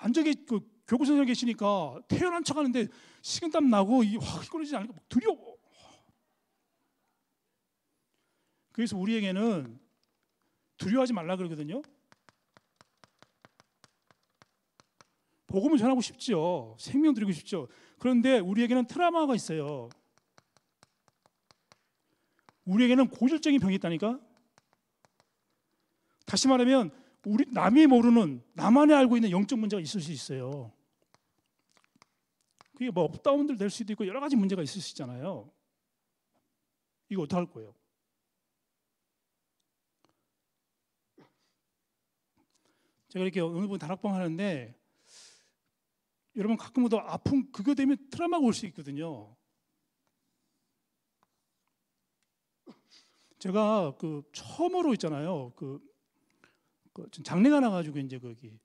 안저기 아, 그 교구 선생 계시니까 태연한 척하는데 식은땀 나고 확이어지지 않으니까 두려워. 그래서 우리에게는 두려워하지 말라 그러거든요. 복음을 전하고 싶죠. 생명 드리고 싶죠. 그런데 우리에게는 트라마가 있어요. 우리에게는 고질적인 병이 있다니까. 다시 말하면 우리 남이 모르는 나만이 알고 있는 영적 문제가 있을 수 있어요. 그게 뭐 업다운들 될 수도 있고 여러 가지 문제가 있을 수 있잖아요. 이거 어떻게 할 거예요? 제가 이렇게 어느 분 다락방 하는데 여러분 가끔 보다 아픔 그거 되면 트라마가 올 수 있거든요. 제가 그 처음으로 있잖아요. 그, 그 장례가 나가지고 이제 거기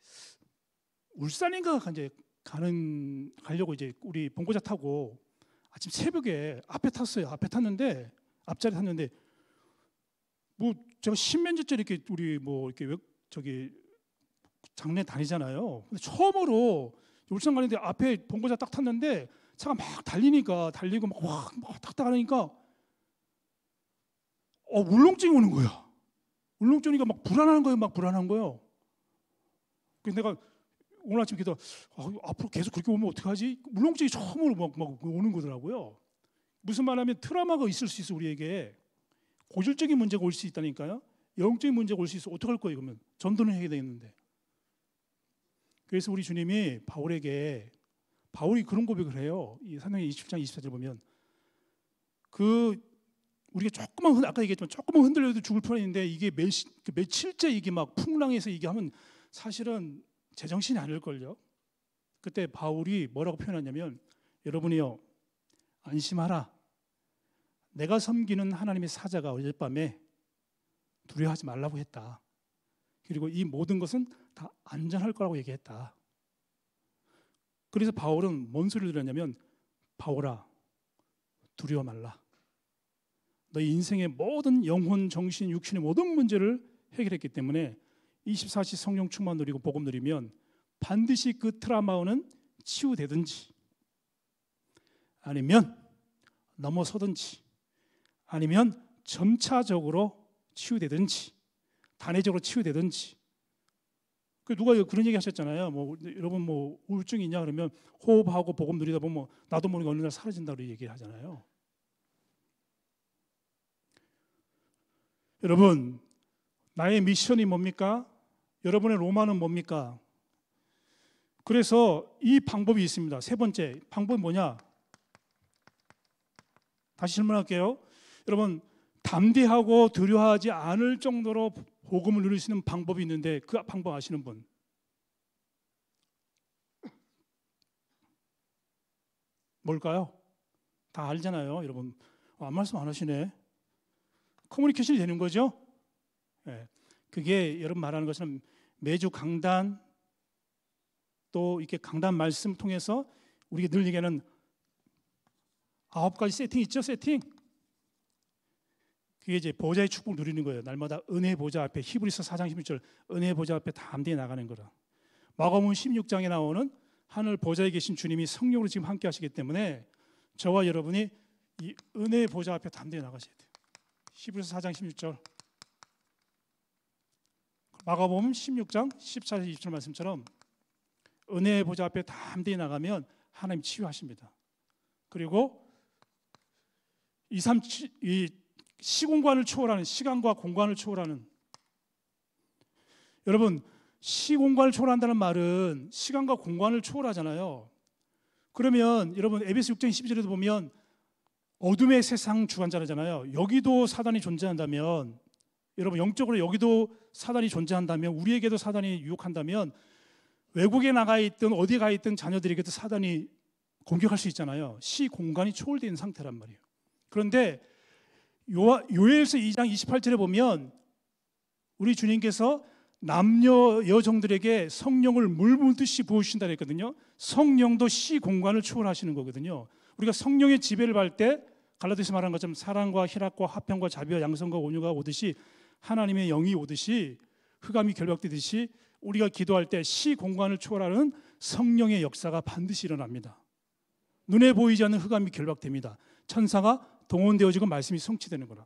울산인가 이제 가는 가려고 이제 우리 봉고차 타고 아침 새벽에 앞에 탔어요. 앞에 탔는데 앞자리 탔는데 뭐 제가 십몇 년째 이렇게 우리 뭐 이렇게 저기 장례 다니잖아요. 근데 처음으로 울산 가는데 앞에 본고자 딱 탔는데 차가 막 달리니까 달리고 막확막 탁탁 하니까 어 울렁증이 오는 거야. 울렁증이니까 막 불안한 거예요. 막 불안한 거예요. 그 내가 오늘 아침 에 기도 아, 앞으로 계속 그렇게 오면 어떡하지? 울렁증이 처음으로 막, 막 오는 거더라고요. 무슨 말하면 트라마가 있을 수 있어 우리에게 고질적인 문제가 올 수 있다니까요. 영적인 문제가 올 수 있어 어떡할 거예요 그러면 전도는 해야 되는데 겠 그래서 우리 주님이 바울에게 바울이 그런 고백을 해요. 이 사명의 20장 24절 보면 그 우리가 조금만 아까 얘기했지만 조금만 흔들려도 죽을 뻔했는데 이게 매, 그 며칠째 이게 막 풍랑에서 이게 하면 사실은 제정신이 아닐 걸요. 그때 바울이 뭐라고 표현하냐면 여러분이요 안심하라. 내가 섬기는 하나님의 사자가 어젯밤에 두려워하지 말라고 했다. 그리고 이 모든 것은 다 안전할 거라고 얘기했다. 그래서 바울은 뭔 소리를 들었냐면 바울아 두려워 말라. 너의 인생의 모든 영혼, 정신, 육신의 모든 문제를 해결했기 때문에 24시 성령 충만 누리고 복음 누리면 반드시 그 트라마우는 치유되든지 아니면 넘어서든지 아니면 점차적으로 치유되든지 단회적으로 치유되든지 그 누가 그런 얘기 하셨잖아요. 뭐 여러분 뭐 우울증 있냐 그러면 호흡하고 복음 누리다 보면 뭐 나도 모르게 어느 날 사라진다고 얘기하잖아요. 여러분 나의 미션이 뭡니까? 여러분의 로마는 뭡니까? 그래서 이 방법이 있습니다. 세 번째 방법이 뭐냐? 다시 질문할게요. 여러분 담대하고 두려워하지 않을 정도로 복음을 누리시는 방법이 있는데 그 방법 아시는 분? 뭘까요? 다 알잖아요, 여러분. 아, 말씀 안 하시네. 커뮤니케이션이 되는 거죠. 예. 그게 여러분 말하는 것은 매주 강단 또 이렇게 강단 말씀 통해서 우리가 늘 얘기하는 아홉 가지 세팅 있죠, 세팅. 그게 이제 보좌의 축복을 누리는 거예요. 날마다 은혜 보좌 앞에 히브리서 4장 16절 은혜 보좌 앞에 담대히 나가는 거라. 마가복음 16장에 나오는 하늘 보좌에 계신 주님이 성령으로 지금 함께 하시기 때문에 저와 여러분이 이 은혜 보좌 앞에 담대히 나가셔야 돼요. 히브리서 4장 16절. 마가복음 16장 14절 20절 말씀처럼 은혜 보좌 앞에 담대히 나가면 하나님 치유하십니다. 그리고 2, 3, 7, 시공간을 초월하는 시간과 공간을 초월하는 여러분 시공간을 초월한다는 말은 시간과 공간을 초월하잖아요. 그러면 여러분 에베소 6장 12절에도 보면 어둠의 세상 주관자잖아요. 라 여기도 사단이 존재한다면 여러분 영적으로 여기도 사단이 존재한다면 우리에게도 사단이 유혹한다면 외국에 나가 있든 어디 가 있든 자녀들에게도 사단이 공격할 수 있잖아요. 시 공간이 초월된 상태란 말이에요. 그런데 요엘서 2장 28절에 보면 우리 주님께서 남녀 여정들에게 성령을 물붓듯이 부으신다 그랬거든요. 성령도 시 공간을 초월하시는 거거든요. 우리가 성령의 지배를 받을 때 갈라디아서 말한 것처럼 사랑과 희락과 화평과 자비와 양성과 온유가 오듯이 하나님의 영이 오듯이 흑암이 결박되듯이 우리가 기도할 때 시 공간을 초월하는 성령의 역사가 반드시 일어납니다. 눈에 보이지 않는 흑암이 결박됩니다. 천사가 동원되어지고 말씀이 성취되는거나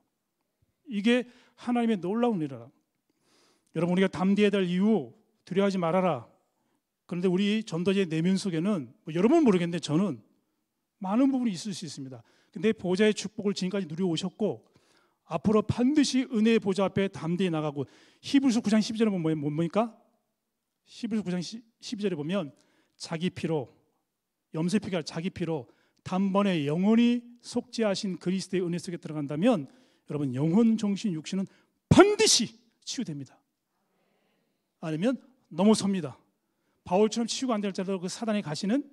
이게 하나님의 놀라운 일이라. 여러분 우리가 담대해야 될 이유 두려워하지 말아라. 그런데 우리 전도자의 내면 속에는 뭐 여러분 모르겠는데 저는 많은 부분이 있을 수 있습니다. 근데 보좌의 축복을 지금까지 누려 오셨고 앞으로 반드시 은혜의 보좌 앞에 담대히 나가고 히브리서 9장 12절에 보면 뭐, 뭡니까? 히브리서 9장 12절에 보면 자기 피로 염세 피가 자기 피로 단번에 영원히 속죄하신 그리스도의 은혜 속에 들어간다면 여러분 영혼, 정신, 육신은 반드시 치유됩니다. 아니면 넘어섭니다. 바울처럼 치유가 안될지도그 사단에 가시는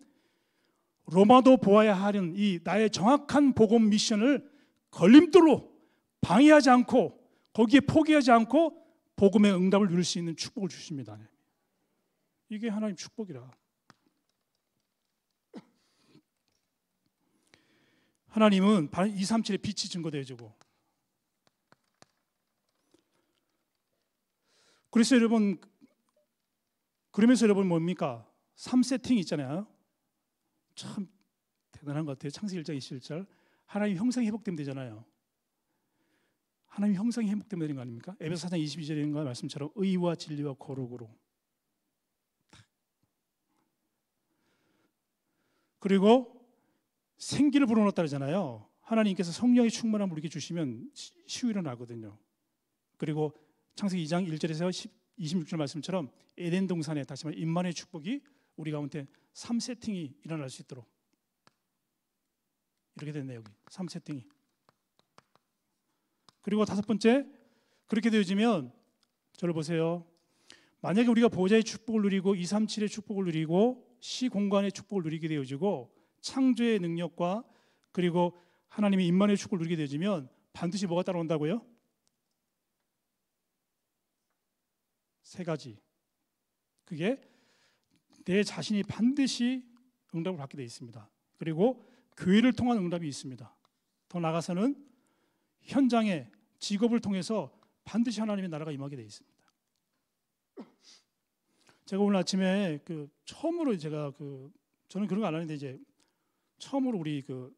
로마도 보아야 하는 이 나의 정확한 복음 미션을 걸림돌로 방해하지 않고 거기에 포기하지 않고 복음의 응답을 누릴 수 있는 축복을 주십니다. 이게 하나님 축복이라. 하나님은 237의 빛이 증거되어 주고 그래서 여러분 그러면서 여러분 뭡니까? 3세팅 있잖아요. 참 대단한 것 같아요. 창세 1장 27절. 하나님 형상이 회복되면 되잖아요. 하나님 형상이 회복되면 되는 거 아닙니까? 에베소 4장 22절인가 에 말씀처럼 의와 진리와 거룩으로. 그리고 생기를 불어넣었다 그러잖아요. 하나님께서 성령의 충만함을 우리에게 주시면 시위를 나거든요. 그리고 창세기 2장 1절에서 26절 말씀처럼 에덴 동산에 다시 말해 인만의 축복이 우리 가운데 3세팅이 일어날 수 있도록 이렇게 됐네요. 여기 3세팅이. 그리고 다섯 번째 그렇게 되어지면 저를 보세요. 만약에 우리가 보좌의 축복을 누리고 237의 축복을 누리고 시 공간의 축복을 누리게 되어지고 창조의 능력과 그리고 하나님의 인만의 축복을 누리게 되지면 반드시 뭐가 따라온다고요? 세 가지. 그게 내 자신이 반드시 응답을 받게 돼 있습니다. 그리고 교회를 통한 응답이 있습니다. 더 나아가서는 현장의 직업을 통해서 반드시 하나님의 나라가 임하게 돼 있습니다. 제가 오늘 아침에 그 처음으로 제가 그 저는 그런 거안 하는데 이제 처음으로 우리 그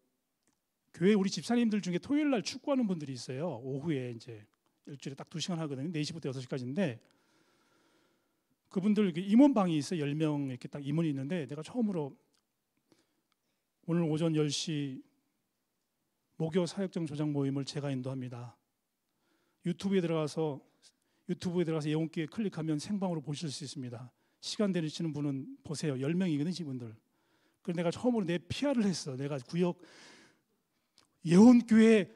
교회 우리 집사님들 중에 토요일 날 축구하는 분들이 있어요. 오후에 이제 일주일에 딱 두시간 하거든요. 4시부터 6시까지인데 그분들 그 임원방이 있어 요 10명 이렇게 딱 임원이 있는데 내가 처음으로 오늘 오전 10시 목요 사역장 조장 모임을 제가 인도합니다. 유튜브에 들어가서 유튜브에 들어가서 예원기에 클릭하면 생방으로 보실 수 있습니다. 시간 되시는 분은 보세요. 10명이거든요, 이분들. 그래서 내가 처음으로 내 피아를 했어. 내가 구역 예원교회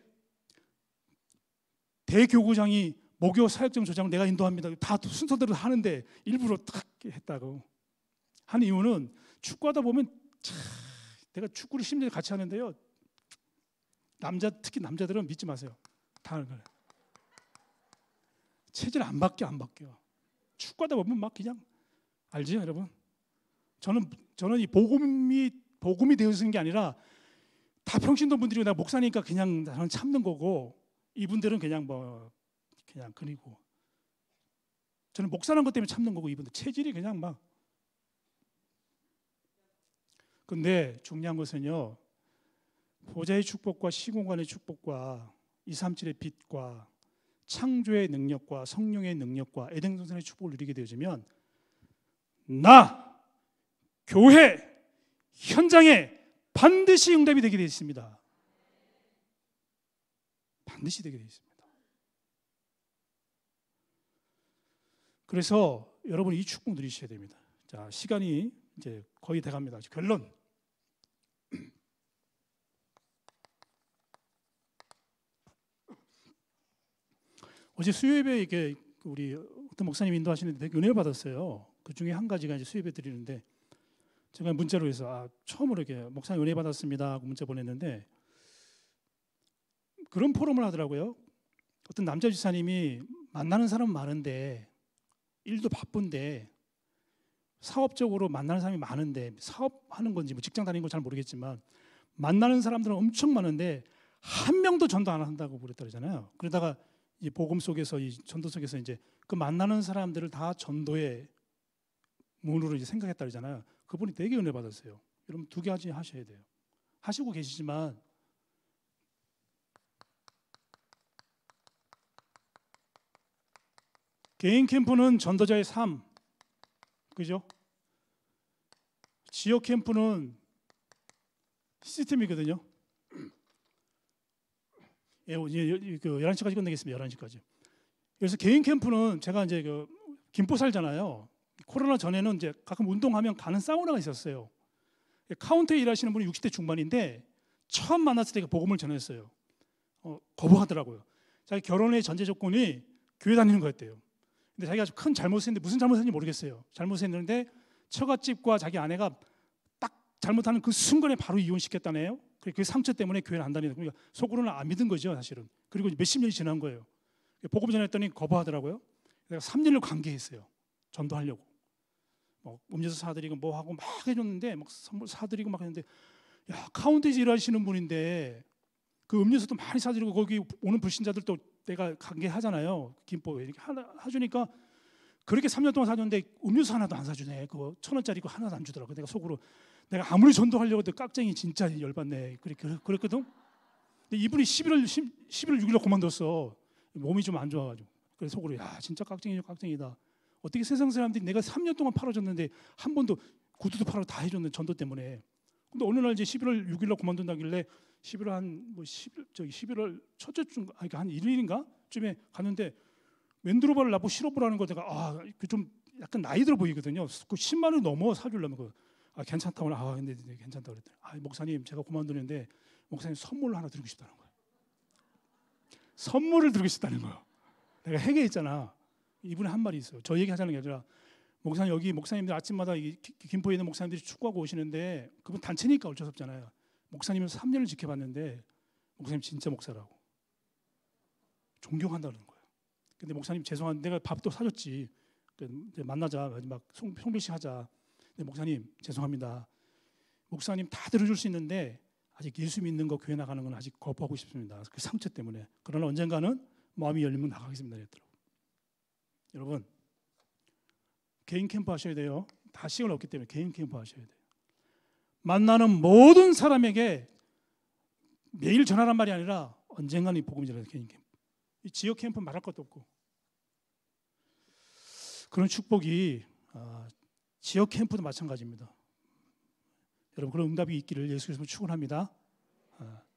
대교구장이 목요 사역점 조장을 내가 인도합니다. 다 순서대로 하는데 일부러 탁 했다고 하는 이유는 축구하다 보면 차, 내가 축구를 심지어 같이 하는데요. 남자 특히 남자들은 믿지 마세요. 다는 거예 체질 안 바뀌어 안 바뀌어. 축구하다 보면 막 그냥 알지 여러분? 저는 저는 이 복음이 복음이 되어지게 아니라 다 평신도 분들이 나 목사니까 그냥 나는 참는 거고 이분들은 그냥 뭐 그냥 그리고 저는 목사라는 것 때문에 참는 거고 이분들 체질이 그냥 막 근데 중요한 것은요 보좌의 축복과 시공간의 축복과 이삼칠의 빛과 창조의 능력과 성령의 능력과 에덴 동산의 축복을 누리게 되어지면 나 교회, 현장에 반드시 응답이 되게 되어 있습니다. 반드시 되게 되어 있습니다. 그래서 여러분 이 축복 누리셔야 됩니다. 자, 시간이 이제 거의 돼 갑니다. 결론. 어제 수요예배 이게 우리 어떤 목사님 인도하시는데 되게 은혜 받았어요. 그 중에 한 가지가 이제 수요예배 드리는데 제가 문자로 해서 아, 처음으로 이렇게 목사님 은혜 받았습니다 하고 문자 보냈는데 그런 포럼을 하더라고요. 어떤 남자 지사님이 만나는 사람 많은데 일도 바쁜데 사업적으로 만나는 사람이 많은데 사업하는 건지 뭐 직장 다니는 건 잘 모르겠지만 만나는 사람들은 엄청 많은데 한 명도 전도 안 한다고 그랬다 그러잖아요. 그러다가 이 복음 속에서 이 전도 속에서 이제 그 만나는 사람들을 다 전도의 문으로 이제 생각했다 그러잖아요. 그분이 되게 은혜 받았어요. 여러분 두 가지 하셔야 돼요. 하시고 계시지만 개인 캠프는 전도자의 삶, 그죠? 지역 캠프는 시스템이거든요. 예, 11시까지 그 끝내겠습니다. 11시까지. 그래서 개인 캠프는 제가 이제 그 김포 살잖아요. 코로나 전에는 이제 가끔 운동하면 가는 사우나가 있었어요. 예, 카운터에 일하시는 분이 60대 중반인데 처음 만났을 때 복음을 전했어요. 어, 거부하더라고요. 자기 결혼의 전제 조건이 교회 다니는 거였대요. 근데 자기가 아주 큰잘못 했는데 무슨 잘못 했는지 모르겠어요. 잘못 했는데 처갓집과 자기 아내가 딱 잘못하는 그 순간에 바로 이혼시켰다네요. 그 상처 때문에 교회를 안 다니는 그러니까 속으로는 안 믿은 거죠 사실은. 그리고 몇십 년이 지난 거예요. 복음 전했더니 거부하더라고요. 내가 3년을 관계했어요. 전도하려고 뭐 음료수 사드리고 뭐 하고 막 해줬는데 막 선물 사드리고 막 했는데 야카운트지서 일하시는 분인데 그 음료수도 많이 사드리고 거기 오는 불신자들도 내가 관계하잖아요 김포에 이렇게 하나 해주니까 그렇게 3년 동안 사줬는데 음료수 하나도 안 사주네 그거 천 원짜리 거 하나도 안 주더라고 내가 속으로 내가 아무리 전도하려고 해도 깍쟁이 진짜 열받네 그렇게 그랬거든 근데 이분이 11월 10, 11월 6일로 그만뒀어 몸이 좀 안 좋아가지고 그래서 속으로 야 진짜 깍쟁이죠 깍쟁이다 어떻게 세상 사람들이 내가 3년 동안 팔아줬는데 한 번도 구두도 팔아 다 해줬는 전도 때문에. 근데 어느 날 이제 11월 6일 날 그만둔다길래 11월 한 뭐 11, 저기 11월 첫째 주 아니 그러니까 한 1일인가 쯤에 갔는데 맨드로바를 나보고 실어보라는 거 내가 아좀 그 약간 나이 들어 보이거든요. 그 10만 원 넘어 사주려면 그 아, 괜찮다 고늘아 근데 괜찮다 그랬더니 아 목사님 제가 그만두는데 목사님 선물을 하나 드리고 싶다는 거예요. 선물을 드리고 싶다는 거예요. 내가 해에 있잖아. 이분의 한 말이 있어요. 저에게 하자는 게 아니라 목사님 여기 목사님들 아침마다 김포에 있는 목사님들이 축구하고 오시는데 그분 단체니까 어쩔 수 없잖아요. 목사님을 3년을 지켜봤는데 목사님 진짜 목사라고 존경한다는 거예요. 근데 목사님 죄송한데 내가 밥도 사줬지. 그 만나자 마지막 송, 송별식 하자. 근데 목사님 죄송합니다. 목사님 다 들어줄 수 있는데 아직 예수 믿는 거 교회 나가는 건 아직 거부하고 싶습니다. 그 상처 때문에. 그러나 언젠가는 마음이 열리면 나가겠습니다. 그랬더라고요. 여러분 개인 캠프 하셔야 돼요. 다 시간 없기 때문에 개인 캠프 하셔야 돼요. 만나는 모든 사람에게 매일 전하란 말이 아니라 언젠가는 이복음 전해서 개인 캠프. 이 지역 캠프 말할 것도 없고 그런 축복이 어, 지역 캠프도 마찬가지입니다. 여러분 그런 응답이 있기를 예수께서 축원합니다. 어.